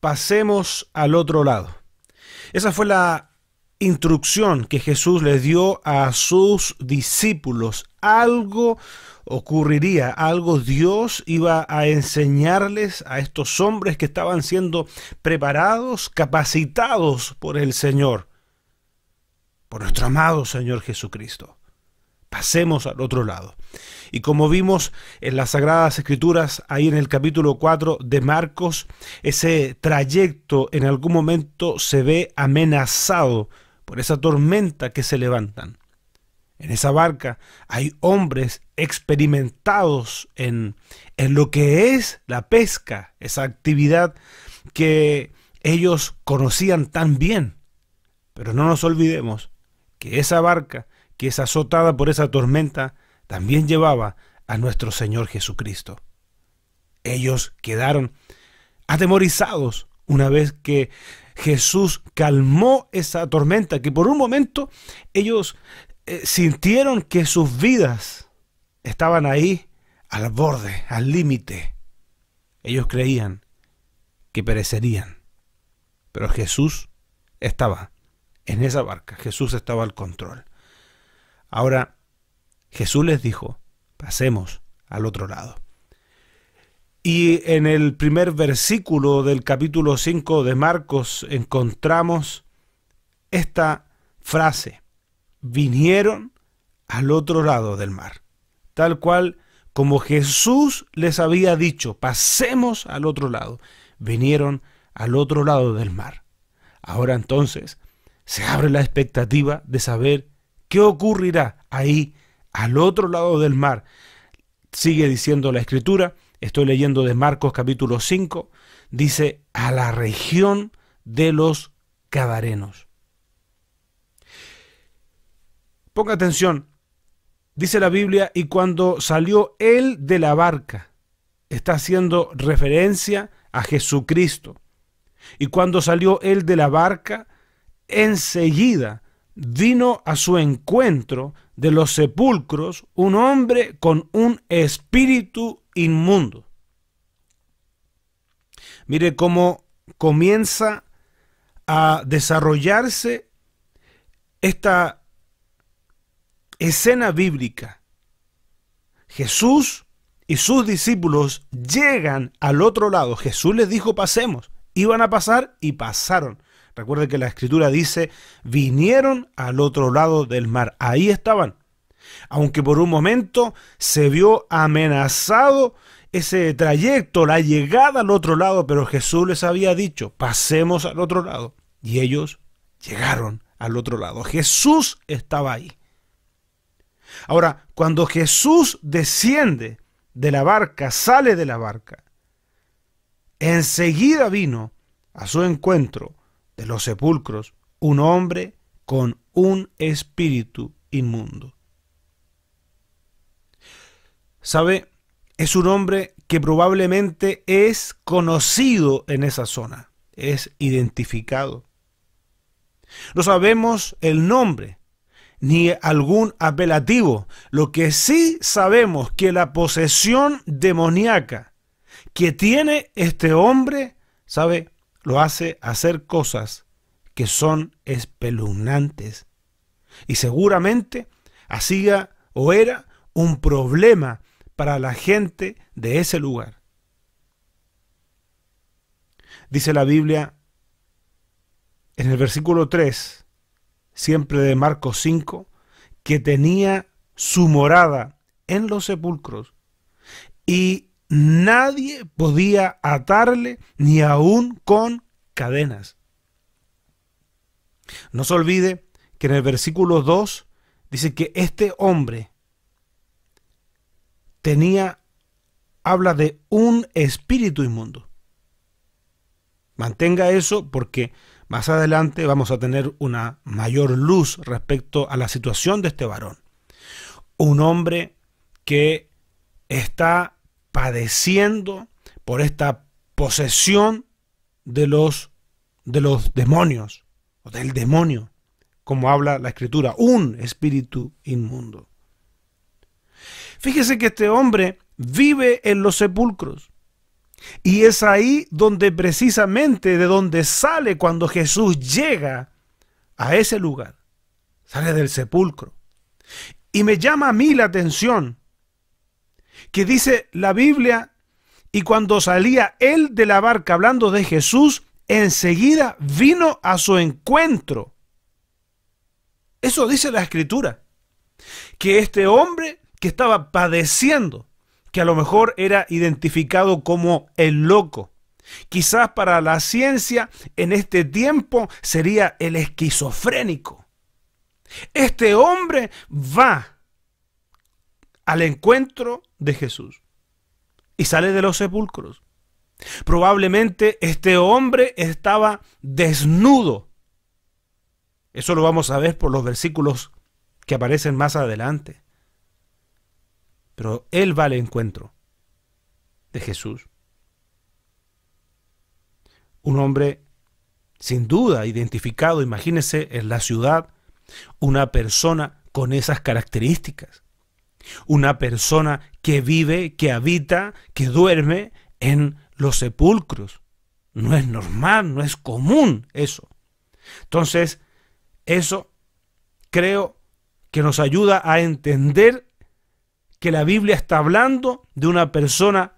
pasemos al otro lado. Esa fue la instrucción que Jesús les dio a sus discípulos. Algo ocurriría, algo Dios iba a enseñarles a estos hombres que estaban siendo preparados, capacitados por el Señor, por nuestro amado Señor Jesucristo pasemos al otro lado. Y como vimos en las Sagradas Escrituras, ahí en el capítulo 4 de Marcos, ese trayecto en algún momento se ve amenazado por esa tormenta que se levantan. En esa barca hay hombres experimentados en, en lo que es la pesca, esa actividad que ellos conocían tan bien. Pero no nos olvidemos que esa barca que es azotada por esa tormenta, también llevaba a nuestro Señor Jesucristo. Ellos quedaron atemorizados una vez que Jesús calmó esa tormenta, que por un momento ellos eh, sintieron que sus vidas estaban ahí al borde, al límite. Ellos creían que perecerían, pero Jesús estaba en esa barca, Jesús estaba al control. Ahora, Jesús les dijo, pasemos al otro lado. Y en el primer versículo del capítulo 5 de Marcos encontramos esta frase, vinieron al otro lado del mar, tal cual como Jesús les había dicho, pasemos al otro lado, vinieron al otro lado del mar. Ahora entonces se abre la expectativa de saber ¿Qué ocurrirá ahí al otro lado del mar? Sigue diciendo la escritura, estoy leyendo de Marcos capítulo 5, dice a la región de los cadarenos. Ponga atención, dice la Biblia, y cuando salió él de la barca, está haciendo referencia a Jesucristo. Y cuando salió él de la barca, enseguida vino a su encuentro de los sepulcros un hombre con un espíritu inmundo. Mire cómo comienza a desarrollarse esta escena bíblica. Jesús y sus discípulos llegan al otro lado. Jesús les dijo pasemos. Iban a pasar y pasaron. Recuerde que la escritura dice, vinieron al otro lado del mar. Ahí estaban. Aunque por un momento se vio amenazado ese trayecto, la llegada al otro lado, pero Jesús les había dicho, pasemos al otro lado. Y ellos llegaron al otro lado. Jesús estaba ahí. Ahora, cuando Jesús desciende de la barca, sale de la barca, enseguida vino a su encuentro de los sepulcros un hombre con un espíritu inmundo. ¿Sabe? Es un hombre que probablemente es conocido en esa zona, es identificado. No sabemos el nombre ni algún apelativo. Lo que sí sabemos que la posesión demoníaca que tiene este hombre, ¿sabe? lo hace hacer cosas que son espeluznantes. Y seguramente hacía o era un problema para la gente de ese lugar. Dice la Biblia en el versículo 3, siempre de Marcos 5, que tenía su morada en los sepulcros y nadie podía atarle ni aún con cadenas. No se olvide que en el versículo 2 dice que este hombre tenía, habla de un espíritu inmundo. Mantenga eso porque más adelante vamos a tener una mayor luz respecto a la situación de este varón. Un hombre que está padeciendo por esta posesión de los, de los demonios, o del demonio, como habla la escritura, un espíritu inmundo. Fíjese que este hombre vive en los sepulcros. Y es ahí donde precisamente de donde sale cuando Jesús llega a ese lugar. Sale del sepulcro. Y me llama a mí la atención que dice la Biblia, y cuando salía él de la barca hablando de Jesús, enseguida vino a su encuentro. Eso dice la escritura, que este hombre que estaba padeciendo, que a lo mejor era identificado como el loco, quizás para la ciencia en este tiempo sería el esquizofrénico. Este hombre va al encuentro de Jesús y sale de los sepulcros. Probablemente este hombre estaba desnudo. Eso lo vamos a ver por los versículos que aparecen más adelante. Pero él va al encuentro de Jesús. Un hombre sin duda identificado, imagínese, en la ciudad, una persona con esas características una persona que vive, que habita, que duerme en los sepulcros. No es normal, no es común eso. Entonces, eso creo que nos ayuda a entender que la Biblia está hablando de una persona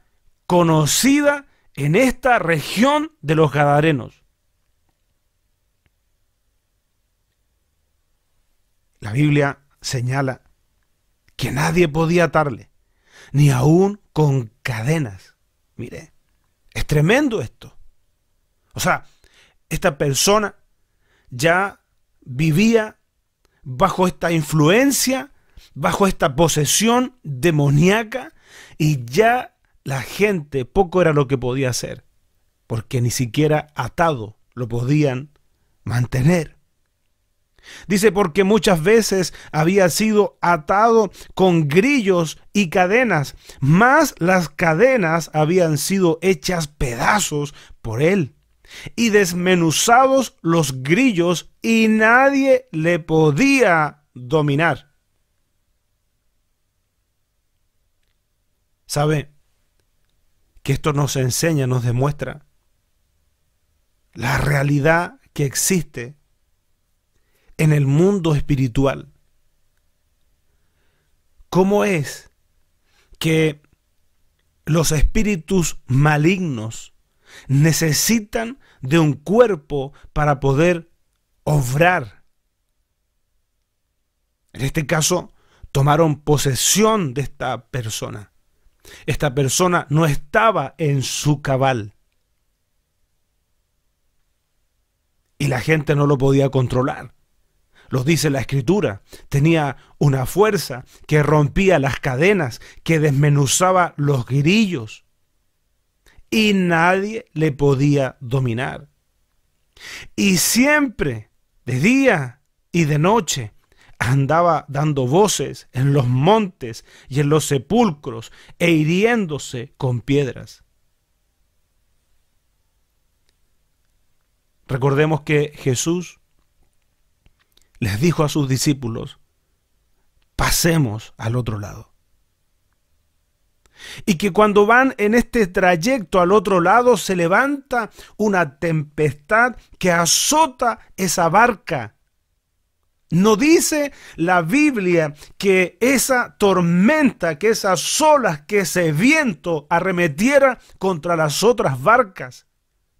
conocida en esta región de los Gadarenos. La Biblia señala que nadie podía atarle, ni aún con cadenas. Mire, es tremendo esto. O sea, esta persona ya vivía bajo esta influencia, bajo esta posesión demoníaca, y ya la gente poco era lo que podía hacer, porque ni siquiera atado lo podían mantener. Dice, porque muchas veces había sido atado con grillos y cadenas, más las cadenas habían sido hechas pedazos por él, y desmenuzados los grillos, y nadie le podía dominar. ¿Sabe? Que esto nos enseña, nos demuestra la realidad que existe en el mundo espiritual. ¿Cómo es que los espíritus malignos necesitan de un cuerpo para poder obrar? En este caso, tomaron posesión de esta persona. Esta persona no estaba en su cabal. Y la gente no lo podía controlar los dice la escritura, tenía una fuerza que rompía las cadenas, que desmenuzaba los grillos y nadie le podía dominar. Y siempre, de día y de noche, andaba dando voces en los montes y en los sepulcros e hiriéndose con piedras. Recordemos que Jesús les dijo a sus discípulos, pasemos al otro lado. Y que cuando van en este trayecto al otro lado se levanta una tempestad que azota esa barca. No dice la Biblia que esa tormenta, que esas olas, que ese viento arremetiera contra las otras barcas.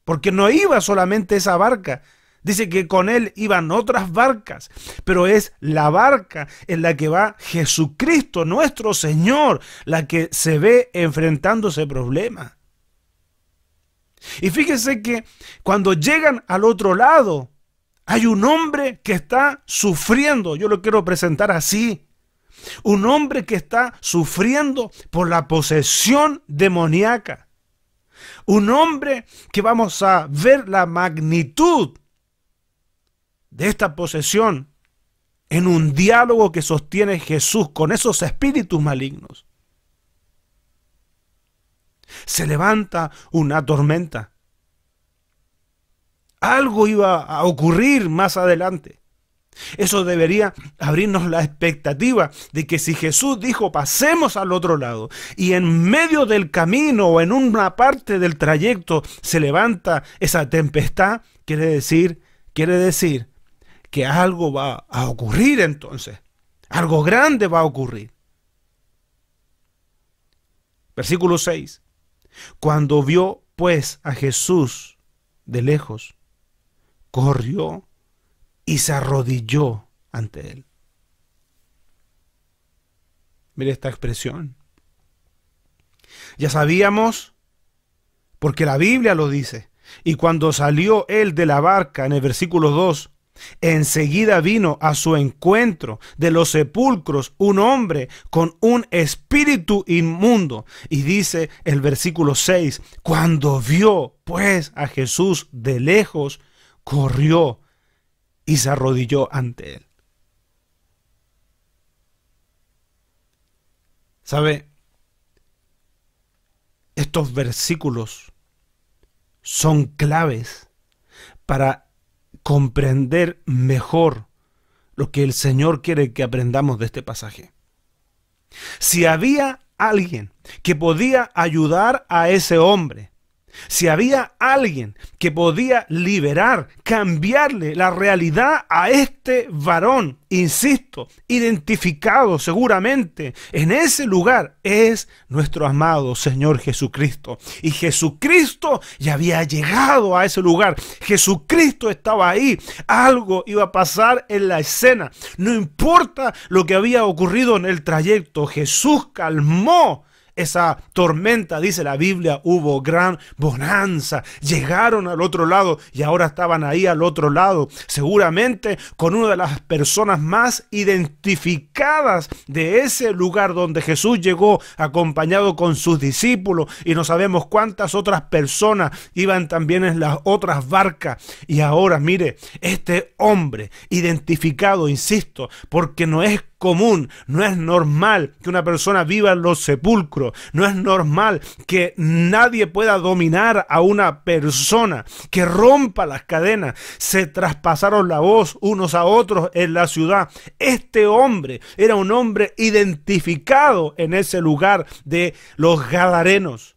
Porque no iba solamente esa barca, Dice que con él iban otras barcas, pero es la barca en la que va Jesucristo, nuestro Señor, la que se ve enfrentando ese problema. Y fíjese que cuando llegan al otro lado, hay un hombre que está sufriendo, yo lo quiero presentar así, un hombre que está sufriendo por la posesión demoníaca. Un hombre que vamos a ver la magnitud de esta posesión en un diálogo que sostiene Jesús con esos espíritus malignos. Se levanta una tormenta. Algo iba a ocurrir más adelante. Eso debería abrirnos la expectativa de que si Jesús dijo pasemos al otro lado y en medio del camino o en una parte del trayecto se levanta esa tempestad, quiere decir, quiere decir que algo va a ocurrir entonces. Algo grande va a ocurrir. Versículo 6. Cuando vio pues a Jesús de lejos, corrió y se arrodilló ante él. Mire esta expresión. Ya sabíamos, porque la Biblia lo dice, y cuando salió él de la barca en el versículo 2, Enseguida vino a su encuentro de los sepulcros un hombre con un espíritu inmundo. Y dice el versículo 6, cuando vio pues a Jesús de lejos, corrió y se arrodilló ante él. ¿Sabe? Estos versículos son claves para comprender mejor lo que el Señor quiere que aprendamos de este pasaje. Si había alguien que podía ayudar a ese hombre si había alguien que podía liberar, cambiarle la realidad a este varón, insisto, identificado seguramente en ese lugar, es nuestro amado Señor Jesucristo. Y Jesucristo ya había llegado a ese lugar. Jesucristo estaba ahí. Algo iba a pasar en la escena. No importa lo que había ocurrido en el trayecto, Jesús calmó esa tormenta, dice la Biblia, hubo gran bonanza. Llegaron al otro lado y ahora estaban ahí al otro lado, seguramente con una de las personas más identificadas de ese lugar donde Jesús llegó acompañado con sus discípulos y no sabemos cuántas otras personas iban también en las otras barcas. Y ahora mire, este hombre identificado, insisto, porque no es común, no es normal que una persona viva en los sepulcros, no es normal que nadie pueda dominar a una persona, que rompa las cadenas. Se traspasaron la voz unos a otros en la ciudad. Este hombre era un hombre identificado en ese lugar de los Gadarenos.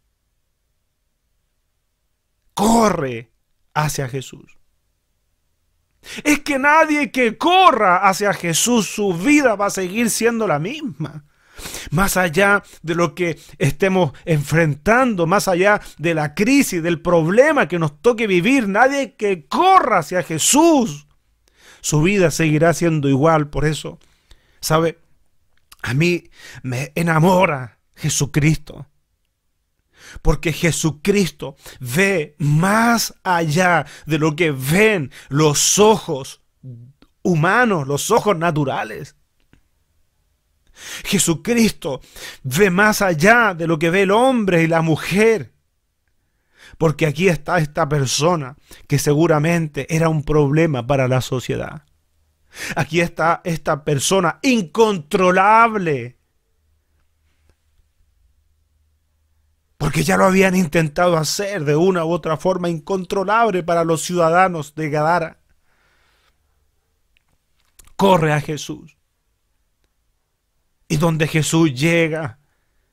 Corre hacia Jesús. Es que nadie que corra hacia Jesús, su vida va a seguir siendo la misma. Más allá de lo que estemos enfrentando, más allá de la crisis, del problema que nos toque vivir, nadie que corra hacia Jesús, su vida seguirá siendo igual. Por eso, ¿sabe? A mí me enamora Jesucristo porque Jesucristo ve más allá de lo que ven los ojos humanos, los ojos naturales. Jesucristo ve más allá de lo que ve el hombre y la mujer. Porque aquí está esta persona que seguramente era un problema para la sociedad. Aquí está esta persona incontrolable porque ya lo habían intentado hacer de una u otra forma incontrolable para los ciudadanos de Gadara. Corre a Jesús. Y donde Jesús llega,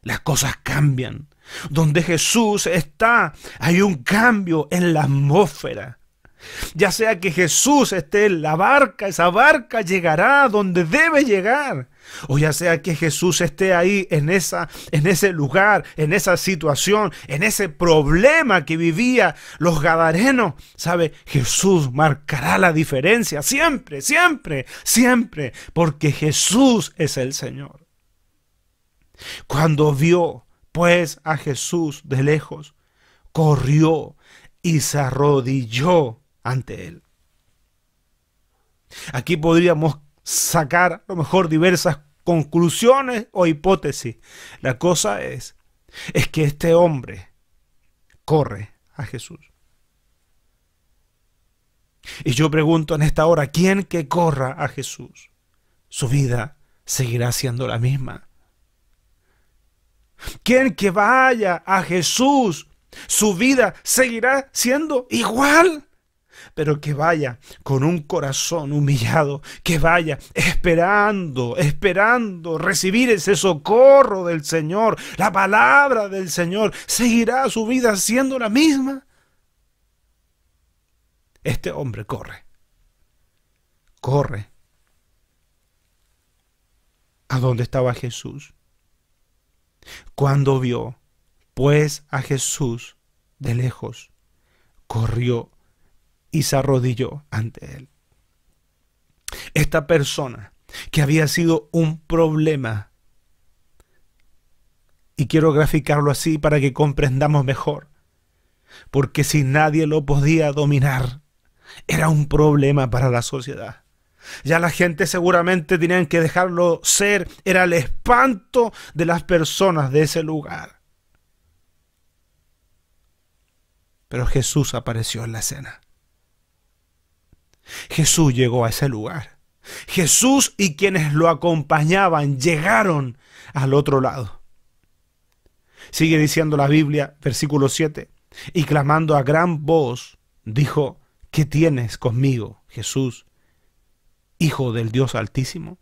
las cosas cambian. Donde Jesús está, hay un cambio en la atmósfera. Ya sea que Jesús esté en la barca, esa barca llegará donde debe llegar. O ya sea que Jesús esté ahí en, esa, en ese lugar, en esa situación, en ese problema que vivía los gadarenos. ¿Sabe? Jesús marcará la diferencia siempre, siempre, siempre, porque Jesús es el Señor. Cuando vio pues a Jesús de lejos, corrió y se arrodilló ante Él. Aquí podríamos sacar a lo mejor diversas conclusiones o hipótesis. La cosa es, es que este hombre corre a Jesús. Y yo pregunto en esta hora, ¿quién que corra a Jesús? Su vida seguirá siendo la misma. ¿Quién que vaya a Jesús, su vida seguirá siendo igual pero que vaya con un corazón humillado, que vaya esperando, esperando recibir ese socorro del Señor. La palabra del Señor seguirá su vida siendo la misma. Este hombre corre, corre a donde estaba Jesús. Cuando vio, pues, a Jesús de lejos, corrió y se arrodilló ante él. Esta persona que había sido un problema, y quiero graficarlo así para que comprendamos mejor, porque si nadie lo podía dominar, era un problema para la sociedad. Ya la gente seguramente tenían que dejarlo ser, era el espanto de las personas de ese lugar. Pero Jesús apareció en la escena. Jesús llegó a ese lugar. Jesús y quienes lo acompañaban llegaron al otro lado. Sigue diciendo la Biblia, versículo 7, y clamando a gran voz, dijo, ¿qué tienes conmigo, Jesús, Hijo del Dios Altísimo?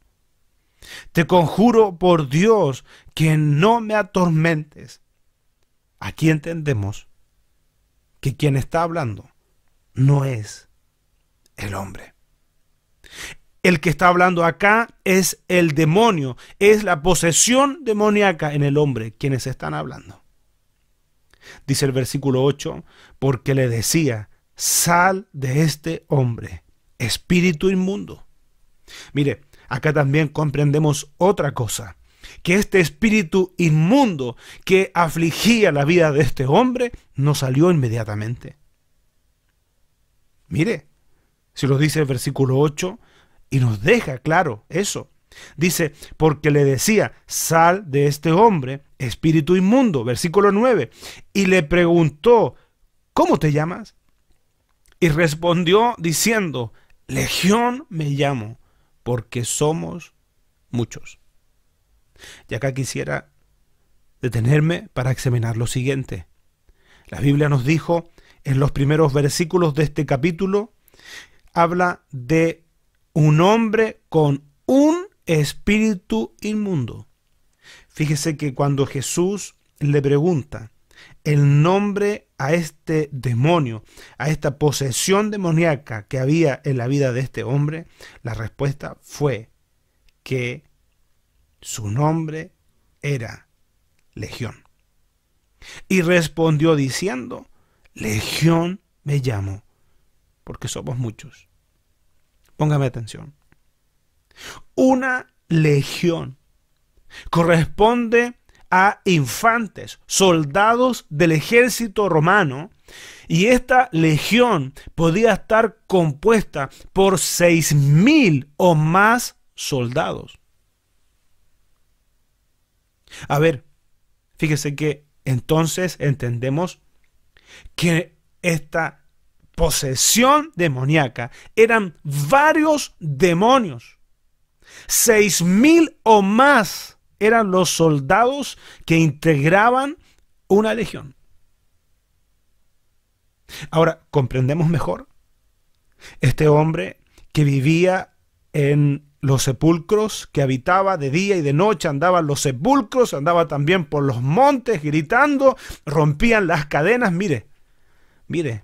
Te conjuro por Dios que no me atormentes. Aquí entendemos que quien está hablando no es el hombre. El que está hablando acá es el demonio, es la posesión demoníaca en el hombre, quienes están hablando. Dice el versículo 8, porque le decía, sal de este hombre, espíritu inmundo. Mire, acá también comprendemos otra cosa, que este espíritu inmundo que afligía la vida de este hombre no salió inmediatamente. Mire, si lo dice el versículo 8, y nos deja claro eso. Dice, porque le decía, sal de este hombre, espíritu inmundo, versículo 9, y le preguntó, ¿cómo te llamas? Y respondió diciendo, Legión me llamo, porque somos muchos. Y acá quisiera detenerme para examinar lo siguiente. La Biblia nos dijo en los primeros versículos de este capítulo habla de un hombre con un espíritu inmundo. Fíjese que cuando Jesús le pregunta el nombre a este demonio, a esta posesión demoníaca que había en la vida de este hombre, la respuesta fue que su nombre era Legión. Y respondió diciendo, Legión me llamo, porque somos muchos. Póngame atención. Una legión corresponde a infantes, soldados del ejército romano, y esta legión podía estar compuesta por seis mil o más soldados. A ver, fíjese que entonces entendemos que esta posesión demoníaca. Eran varios demonios. Seis mil o más eran los soldados que integraban una legión. Ahora, comprendemos mejor este hombre que vivía en los sepulcros, que habitaba de día y de noche, andaba en los sepulcros, andaba también por los montes gritando, rompían las cadenas. Mire, mire,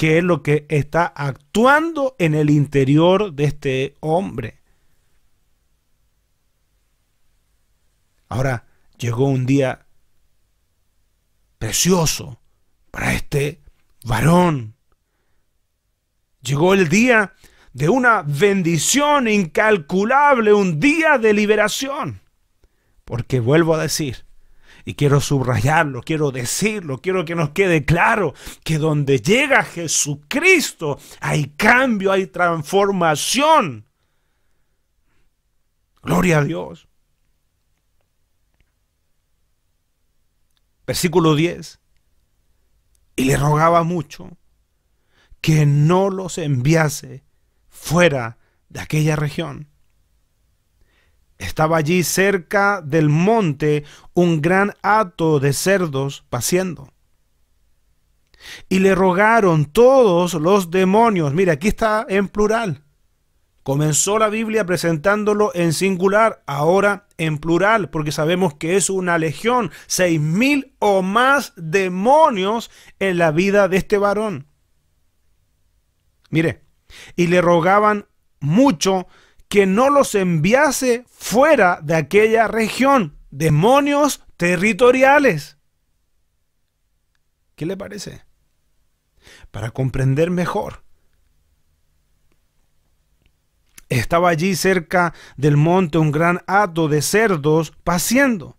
qué es lo que está actuando en el interior de este hombre. Ahora, llegó un día precioso para este varón. Llegó el día de una bendición incalculable, un día de liberación. Porque vuelvo a decir, y quiero subrayarlo, quiero decirlo, quiero que nos quede claro que donde llega Jesucristo hay cambio, hay transformación. Gloria a Dios. Versículo 10. Y le rogaba mucho que no los enviase fuera de aquella región. Estaba allí cerca del monte un gran hato de cerdos paciendo. Y le rogaron todos los demonios. Mira, aquí está en plural. Comenzó la Biblia presentándolo en singular, ahora en plural, porque sabemos que es una legión, seis mil o más demonios en la vida de este varón. Mire, y le rogaban mucho que no los enviase fuera de aquella región. Demonios territoriales. ¿Qué le parece? Para comprender mejor. Estaba allí cerca del monte un gran hato de cerdos paciendo.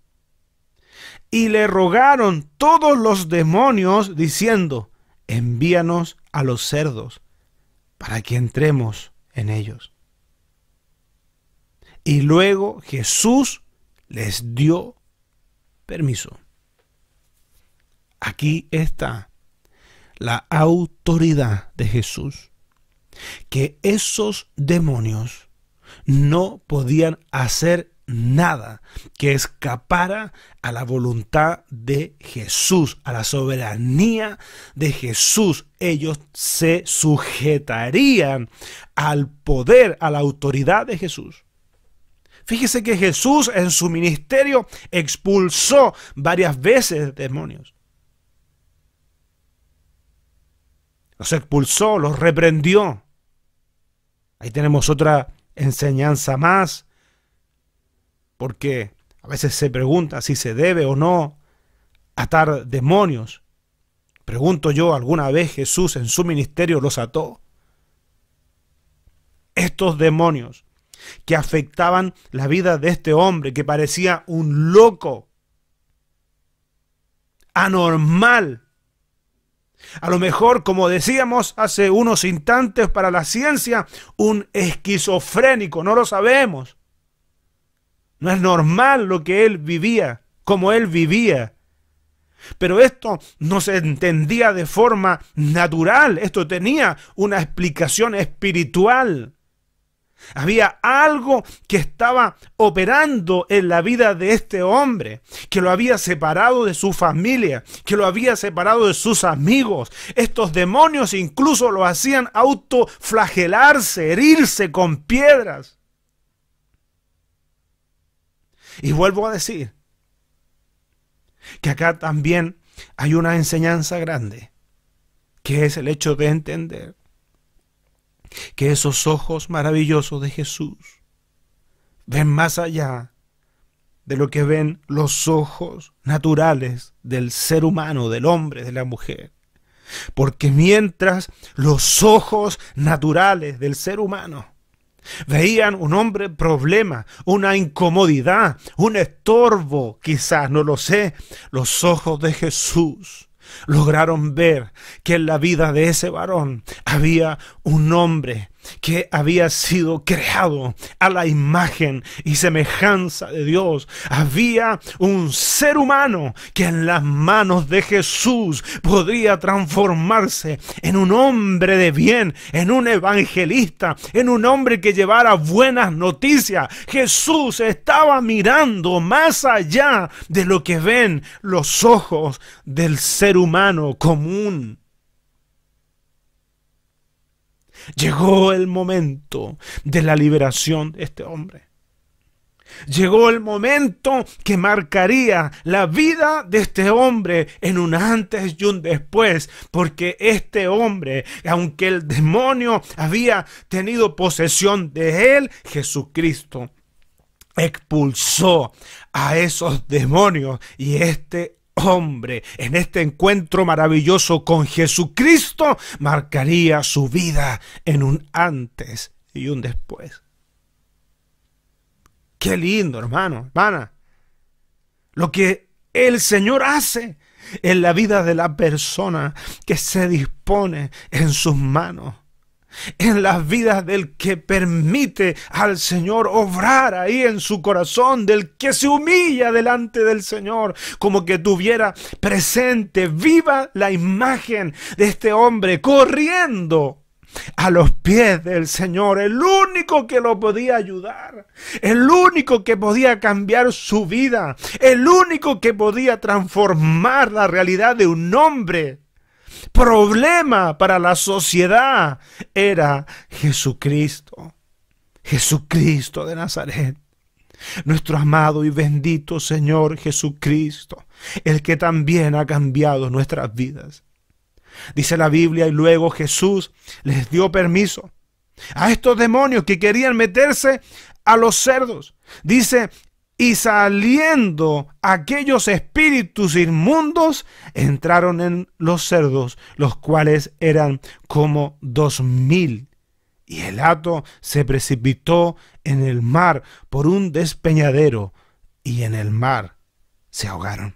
Y le rogaron todos los demonios diciendo, envíanos a los cerdos para que entremos en ellos. Y luego Jesús les dio permiso. Aquí está la autoridad de Jesús. Que esos demonios no podían hacer nada que escapara a la voluntad de Jesús, a la soberanía de Jesús. Ellos se sujetarían al poder, a la autoridad de Jesús. Fíjese que Jesús en su ministerio expulsó varias veces demonios. Los expulsó, los reprendió. Ahí tenemos otra enseñanza más, porque a veces se pregunta si se debe o no atar demonios. Pregunto yo, ¿alguna vez Jesús en su ministerio los ató? Estos demonios que afectaban la vida de este hombre que parecía un loco, anormal. A lo mejor, como decíamos hace unos instantes para la ciencia, un esquizofrénico, no lo sabemos. No es normal lo que él vivía, como él vivía. Pero esto no se entendía de forma natural, esto tenía una explicación espiritual. Había algo que estaba operando en la vida de este hombre, que lo había separado de su familia, que lo había separado de sus amigos. Estos demonios incluso lo hacían autoflagelarse, herirse con piedras. Y vuelvo a decir que acá también hay una enseñanza grande, que es el hecho de entender que esos ojos maravillosos de Jesús ven más allá de lo que ven los ojos naturales del ser humano, del hombre, de la mujer. Porque mientras los ojos naturales del ser humano veían un hombre problema, una incomodidad, un estorbo, quizás, no lo sé, los ojos de Jesús lograron ver que en la vida de ese varón había un hombre que había sido creado a la imagen y semejanza de Dios. Había un ser humano que en las manos de Jesús podría transformarse en un hombre de bien, en un evangelista, en un hombre que llevara buenas noticias. Jesús estaba mirando más allá de lo que ven los ojos del ser humano común Llegó el momento de la liberación de este hombre. Llegó el momento que marcaría la vida de este hombre en un antes y un después, porque este hombre, aunque el demonio había tenido posesión de él, Jesucristo expulsó a esos demonios y este hombre en este encuentro maravilloso con Jesucristo marcaría su vida en un antes y un después. Qué lindo, hermano, hermana. Lo que el Señor hace en la vida de la persona que se dispone en sus manos en las vidas del que permite al Señor obrar ahí en su corazón, del que se humilla delante del Señor, como que tuviera presente, viva la imagen de este hombre corriendo a los pies del Señor, el único que lo podía ayudar, el único que podía cambiar su vida, el único que podía transformar la realidad de un hombre problema para la sociedad era Jesucristo, Jesucristo de Nazaret. Nuestro amado y bendito Señor Jesucristo, el que también ha cambiado nuestras vidas. Dice la Biblia y luego Jesús les dio permiso a estos demonios que querían meterse a los cerdos. Dice, y saliendo aquellos espíritus inmundos, entraron en los cerdos, los cuales eran como dos mil. Y el hato se precipitó en el mar por un despeñadero, y en el mar se ahogaron.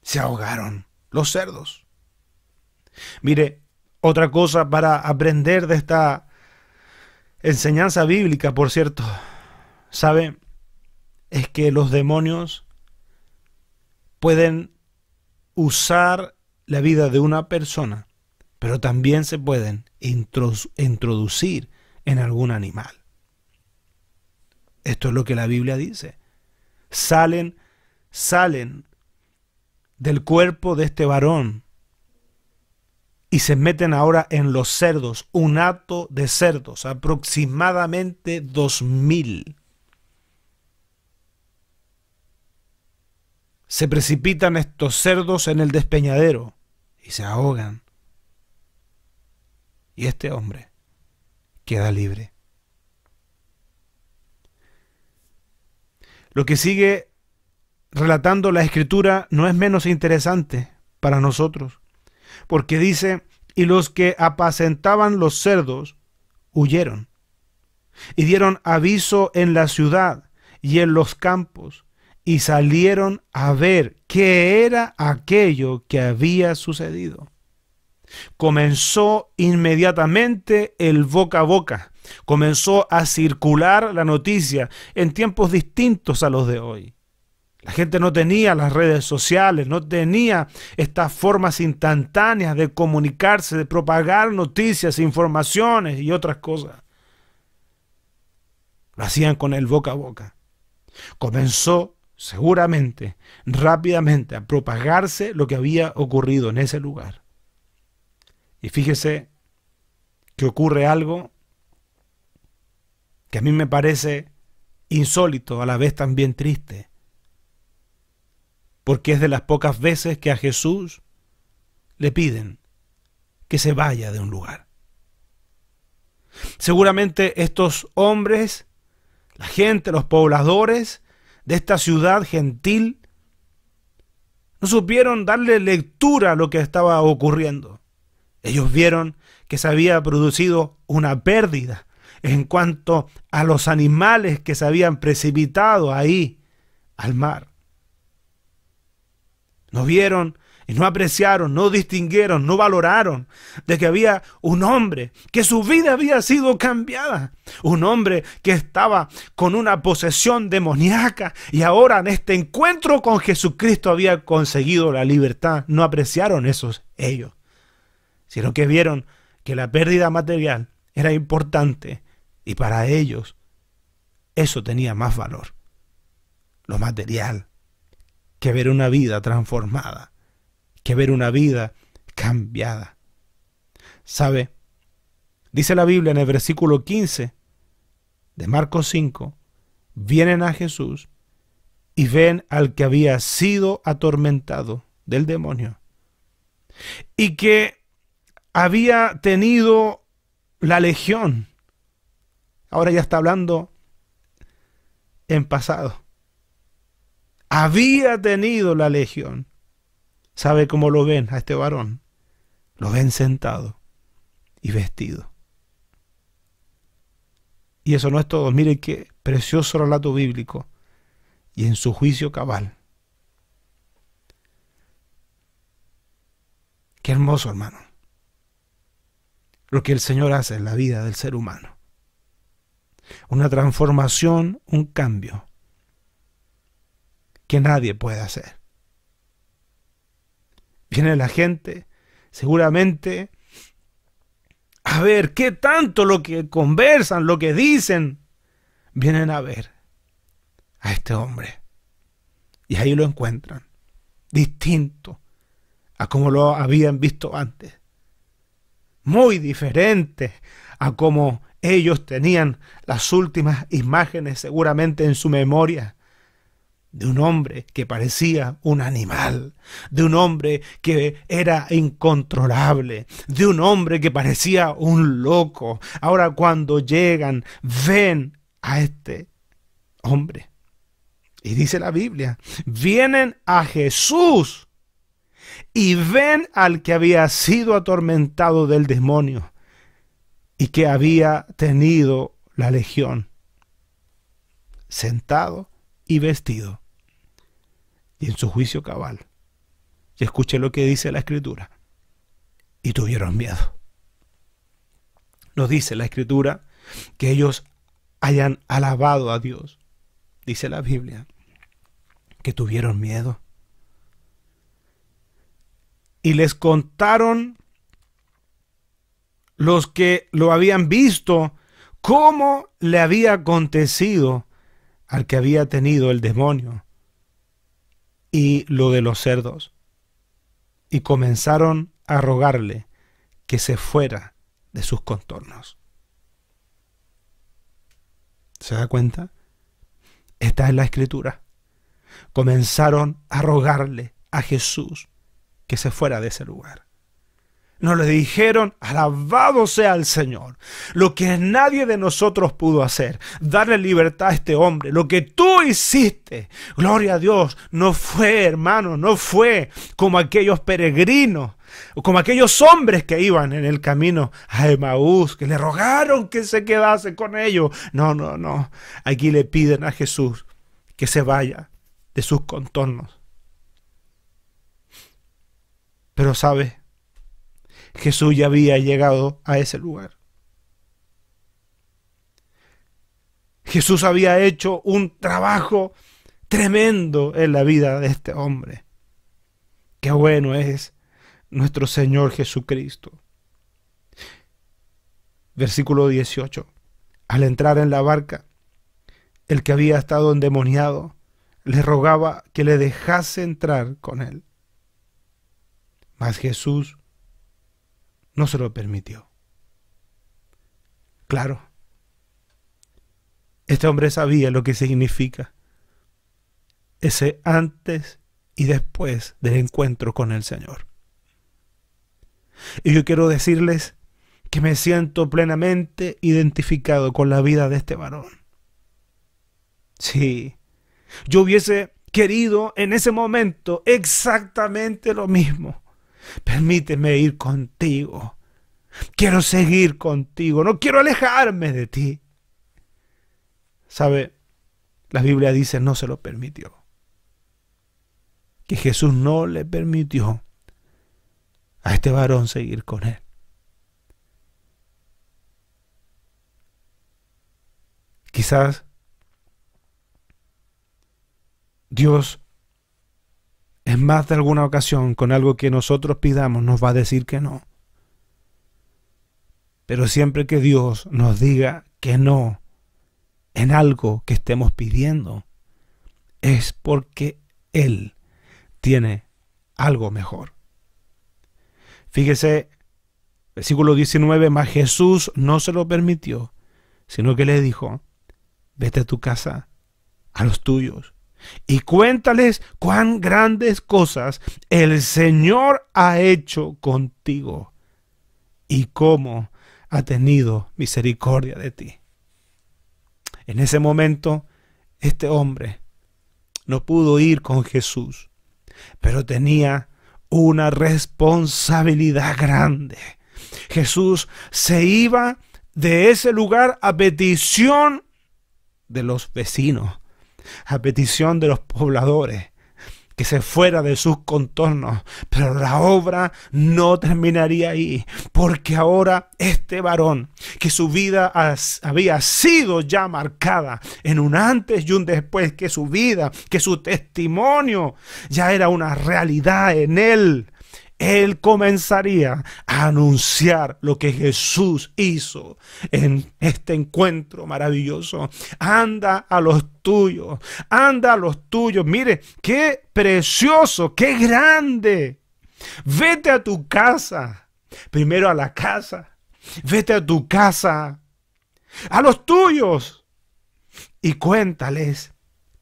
Se ahogaron los cerdos. Mire, otra cosa para aprender de esta enseñanza bíblica, por cierto, ¿Sabe? Es que los demonios pueden usar la vida de una persona, pero también se pueden introducir en algún animal. Esto es lo que la Biblia dice. Salen, salen del cuerpo de este varón y se meten ahora en los cerdos, un hato de cerdos, aproximadamente dos mil. se precipitan estos cerdos en el despeñadero y se ahogan. Y este hombre queda libre. Lo que sigue relatando la escritura no es menos interesante para nosotros, porque dice, y los que apacentaban los cerdos huyeron, y dieron aviso en la ciudad y en los campos, y salieron a ver qué era aquello que había sucedido. Comenzó inmediatamente el boca a boca, comenzó a circular la noticia en tiempos distintos a los de hoy. La gente no tenía las redes sociales, no tenía estas formas instantáneas de comunicarse, de propagar noticias, informaciones y otras cosas. Lo hacían con el boca a boca. Comenzó seguramente, rápidamente, a propagarse lo que había ocurrido en ese lugar. Y fíjese que ocurre algo que a mí me parece insólito, a la vez también triste, porque es de las pocas veces que a Jesús le piden que se vaya de un lugar. Seguramente estos hombres, la gente, los pobladores, de esta ciudad gentil, no supieron darle lectura a lo que estaba ocurriendo. Ellos vieron que se había producido una pérdida en cuanto a los animales que se habían precipitado ahí al mar. No vieron y no apreciaron, no distinguieron, no valoraron de que había un hombre que su vida había sido cambiada, un hombre que estaba con una posesión demoníaca y ahora en este encuentro con Jesucristo había conseguido la libertad. No apreciaron esos ellos, sino que vieron que la pérdida material era importante y para ellos eso tenía más valor, lo material, que ver una vida transformada que ver una vida cambiada. ¿Sabe? Dice la Biblia en el versículo 15 de Marcos 5, vienen a Jesús y ven al que había sido atormentado del demonio y que había tenido la legión. Ahora ya está hablando en pasado. Había tenido la legión. ¿Sabe cómo lo ven a este varón? Lo ven sentado y vestido. Y eso no es todo. Mire qué precioso relato bíblico. Y en su juicio cabal. Qué hermoso, hermano. Lo que el Señor hace en la vida del ser humano. Una transformación, un cambio que nadie puede hacer. Viene la gente, seguramente, a ver qué tanto lo que conversan, lo que dicen, vienen a ver a este hombre. Y ahí lo encuentran, distinto a como lo habían visto antes. Muy diferente a como ellos tenían las últimas imágenes seguramente en su memoria de un hombre que parecía un animal, de un hombre que era incontrolable, de un hombre que parecía un loco. Ahora cuando llegan, ven a este hombre. Y dice la Biblia, vienen a Jesús y ven al que había sido atormentado del demonio y que había tenido la legión, sentado y vestido y en su juicio cabal. Y escuche lo que dice la escritura. Y tuvieron miedo. Nos dice la escritura que ellos hayan alabado a Dios. Dice la Biblia que tuvieron miedo. Y les contaron los que lo habían visto cómo le había acontecido al que había tenido el demonio y lo de los cerdos. Y comenzaron a rogarle que se fuera de sus contornos. ¿Se da cuenta? Esta es la escritura. Comenzaron a rogarle a Jesús que se fuera de ese lugar. Nos le dijeron, alabado sea el Señor. Lo que nadie de nosotros pudo hacer, darle libertad a este hombre, lo que tú hiciste, gloria a Dios, no fue, hermano, no fue como aquellos peregrinos, como aquellos hombres que iban en el camino a Emaús, que le rogaron que se quedase con ellos. No, no, no. Aquí le piden a Jesús que se vaya de sus contornos. Pero sabe Jesús ya había llegado a ese lugar. Jesús había hecho un trabajo tremendo en la vida de este hombre. Qué bueno es nuestro Señor Jesucristo. Versículo 18. Al entrar en la barca, el que había estado endemoniado le rogaba que le dejase entrar con él. Mas Jesús no se lo permitió. Claro, este hombre sabía lo que significa ese antes y después del encuentro con el Señor. Y yo quiero decirles que me siento plenamente identificado con la vida de este varón. Sí, yo hubiese querido en ese momento exactamente lo mismo. Permíteme ir contigo. Quiero seguir contigo. No quiero alejarme de ti. ¿Sabe? La Biblia dice no se lo permitió. Que Jesús no le permitió a este varón seguir con él. Quizás Dios en más de alguna ocasión con algo que nosotros pidamos nos va a decir que no. Pero siempre que Dios nos diga que no en algo que estemos pidiendo, es porque Él tiene algo mejor. Fíjese, versículo 19, más Jesús no se lo permitió, sino que le dijo, vete a tu casa, a los tuyos, y cuéntales cuán grandes cosas el Señor ha hecho contigo y cómo ha tenido misericordia de ti. En ese momento, este hombre no pudo ir con Jesús, pero tenía una responsabilidad grande. Jesús se iba de ese lugar a petición de los vecinos, a petición de los pobladores que se fuera de sus contornos. Pero la obra no terminaría ahí, porque ahora este varón, que su vida había sido ya marcada en un antes y un después, que su vida, que su testimonio ya era una realidad en él, él comenzaría a anunciar lo que Jesús hizo en este encuentro maravilloso. Anda a los tuyos, anda a los tuyos. Mire, qué precioso, qué grande. Vete a tu casa, primero a la casa, vete a tu casa, a los tuyos y cuéntales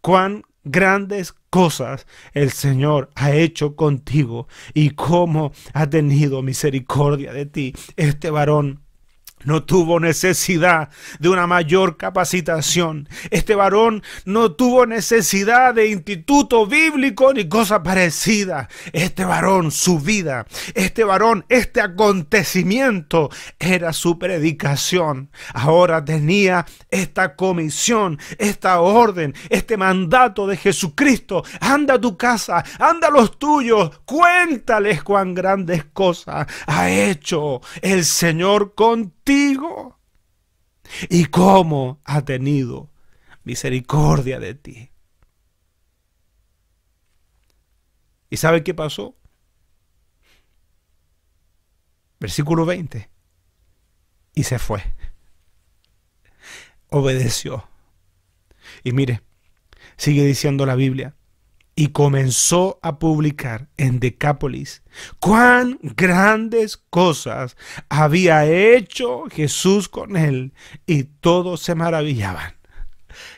cuán grandes cosas el Señor ha hecho contigo y cómo ha tenido misericordia de ti. Este varón no tuvo necesidad de una mayor capacitación. Este varón no tuvo necesidad de instituto bíblico ni cosa parecida. Este varón, su vida, este varón, este acontecimiento era su predicación. Ahora tenía esta comisión, esta orden, este mandato de Jesucristo. Anda a tu casa, anda a los tuyos, cuéntales cuán grandes cosas ha hecho el Señor contigo y cómo ha tenido misericordia de ti. ¿Y sabe qué pasó? Versículo 20. Y se fue. Obedeció. Y mire, sigue diciendo la Biblia y comenzó a publicar en Decápolis cuán grandes cosas había hecho Jesús con él y todos se maravillaban.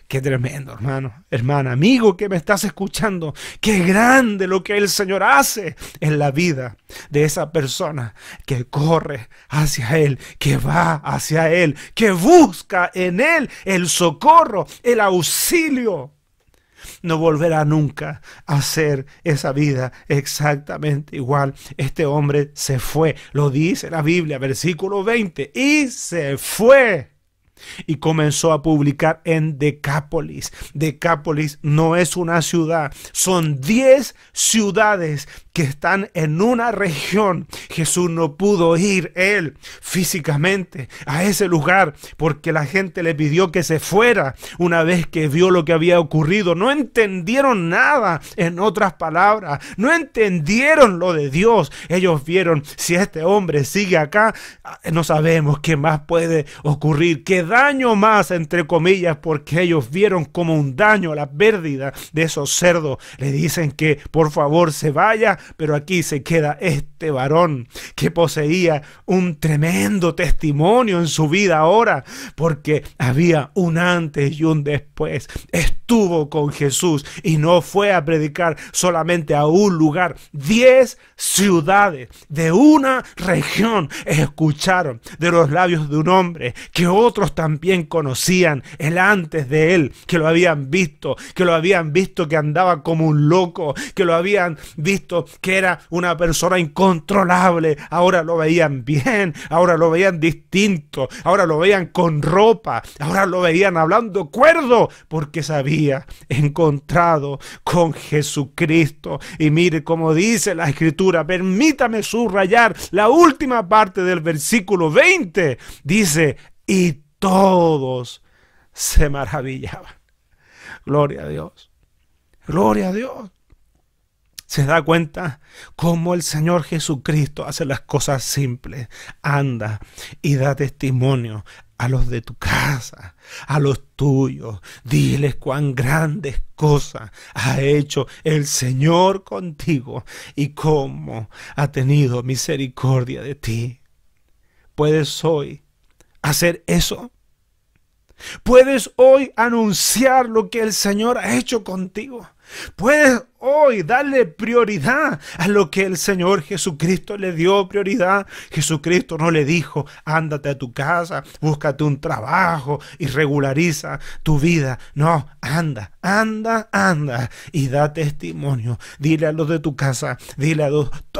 Qué tremendo, hermano, hermana, amigo que me estás escuchando. Qué grande lo que el Señor hace en la vida de esa persona que corre hacia Él, que va hacia Él, que busca en Él el socorro, el auxilio no volverá nunca a ser esa vida exactamente igual. Este hombre se fue, lo dice la Biblia, versículo 20, y se fue y comenzó a publicar en Decápolis. Decápolis no es una ciudad, son 10 ciudades que están en una región. Jesús no pudo ir él físicamente a ese lugar porque la gente le pidió que se fuera una vez que vio lo que había ocurrido. No entendieron nada, en otras palabras, no entendieron lo de Dios. Ellos vieron, si este hombre sigue acá, ah, no sabemos qué más puede ocurrir, qué daño más, entre comillas, porque ellos vieron como un daño la pérdida de esos cerdos. Le dicen que por favor se vaya, pero aquí se queda este varón que poseía un tremendo testimonio en su vida ahora, porque había un antes y un después estuvo con Jesús y no fue a predicar solamente a un lugar. Diez ciudades de una región escucharon de los labios de un hombre que otros también conocían el antes de él, que lo habían visto, que lo habían visto que andaba como un loco, que lo habían visto que era una persona incontrolable. Ahora lo veían bien, ahora lo veían distinto, ahora lo veían con ropa, ahora lo veían hablando cuerdo porque sabían encontrado con Jesucristo. Y mire cómo dice la escritura, permítame subrayar la última parte del versículo 20. Dice, y todos se maravillaban. Gloria a Dios. Gloria a Dios se da cuenta cómo el Señor Jesucristo hace las cosas simples, anda y da testimonio a los de tu casa, a los tuyos. Diles cuán grandes cosas ha hecho el Señor contigo y cómo ha tenido misericordia de ti. ¿Puedes hoy hacer eso? ¿Puedes hoy anunciar lo que el Señor ha hecho contigo? Puedes hoy darle prioridad a lo que el Señor Jesucristo le dio prioridad. Jesucristo no le dijo, ándate a tu casa, búscate un trabajo y regulariza tu vida. No, anda, anda, anda y da testimonio. Dile a los de tu casa, dile a,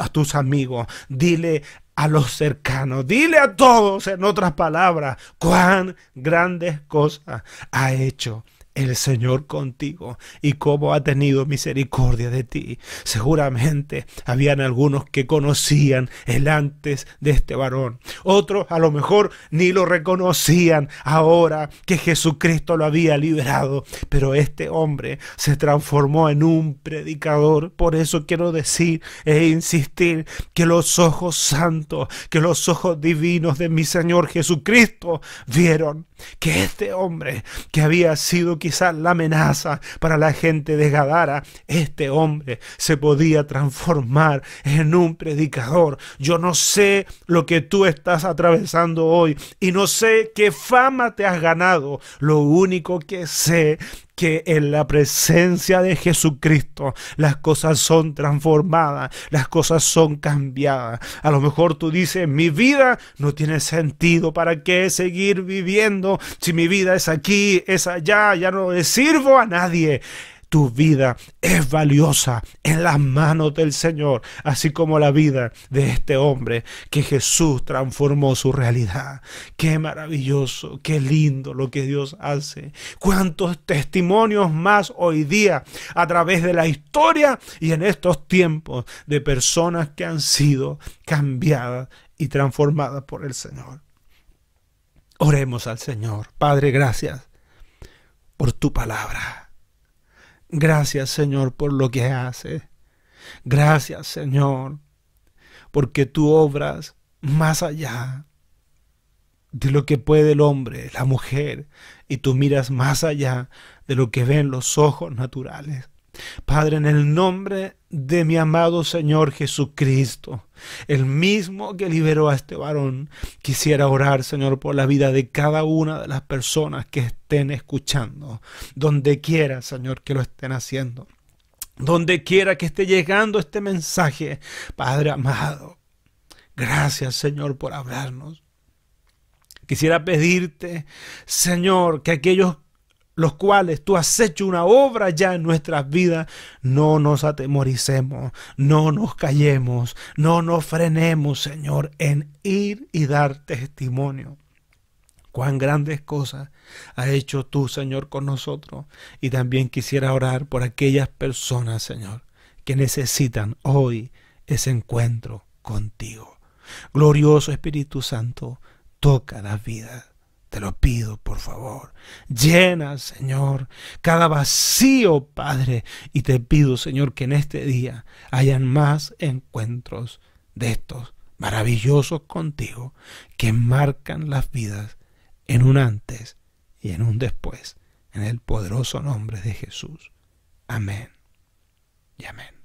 a tus amigos, dile a los cercanos. Dile a todos, en otras palabras, cuán grandes cosas ha hecho el Señor contigo y cómo ha tenido misericordia de ti. Seguramente habían algunos que conocían el antes de este varón. Otros a lo mejor ni lo reconocían ahora que Jesucristo lo había liberado. Pero este hombre se transformó en un predicador. Por eso quiero decir e insistir que los ojos santos, que los ojos divinos de mi Señor Jesucristo vieron que este hombre que había sido quizás la amenaza para la gente de Gadara, este hombre se podía transformar en un predicador. Yo no sé lo que tú estás atravesando hoy y no sé qué fama te has ganado. Lo único que sé que en la presencia de Jesucristo las cosas son transformadas, las cosas son cambiadas. A lo mejor tú dices, mi vida no tiene sentido, ¿para qué seguir viviendo si mi vida es aquí, es allá, ya no le sirvo a nadie? Tu vida es valiosa en las manos del Señor, así como la vida de este hombre que Jesús transformó su realidad. Qué maravilloso, qué lindo lo que Dios hace. Cuántos testimonios más hoy día a través de la historia y en estos tiempos de personas que han sido cambiadas y transformadas por el Señor. Oremos al Señor. Padre, gracias por tu palabra. Gracias Señor por lo que haces. Gracias Señor porque tú obras más allá de lo que puede el hombre, la mujer, y tú miras más allá de lo que ven los ojos naturales. Padre, en el nombre de mi amado Señor Jesucristo, el mismo que liberó a este varón, quisiera orar, Señor, por la vida de cada una de las personas que estén escuchando, donde quiera, Señor, que lo estén haciendo. Donde quiera que esté llegando este mensaje, Padre amado, gracias Señor por hablarnos. Quisiera pedirte, Señor, que aquellos los cuales tú has hecho una obra ya en nuestras vidas, no nos atemoricemos, no nos callemos, no nos frenemos, Señor, en ir y dar testimonio. Cuán grandes cosas has hecho tú, Señor, con nosotros. Y también quisiera orar por aquellas personas, Señor, que necesitan hoy ese encuentro contigo. Glorioso Espíritu Santo, toca las vidas te lo pido, por favor. Llena, Señor, cada vacío, Padre. Y te pido, Señor, que en este día hayan más encuentros de estos maravillosos contigo que marcan las vidas en un antes y en un después. En el poderoso nombre de Jesús. Amén y amén.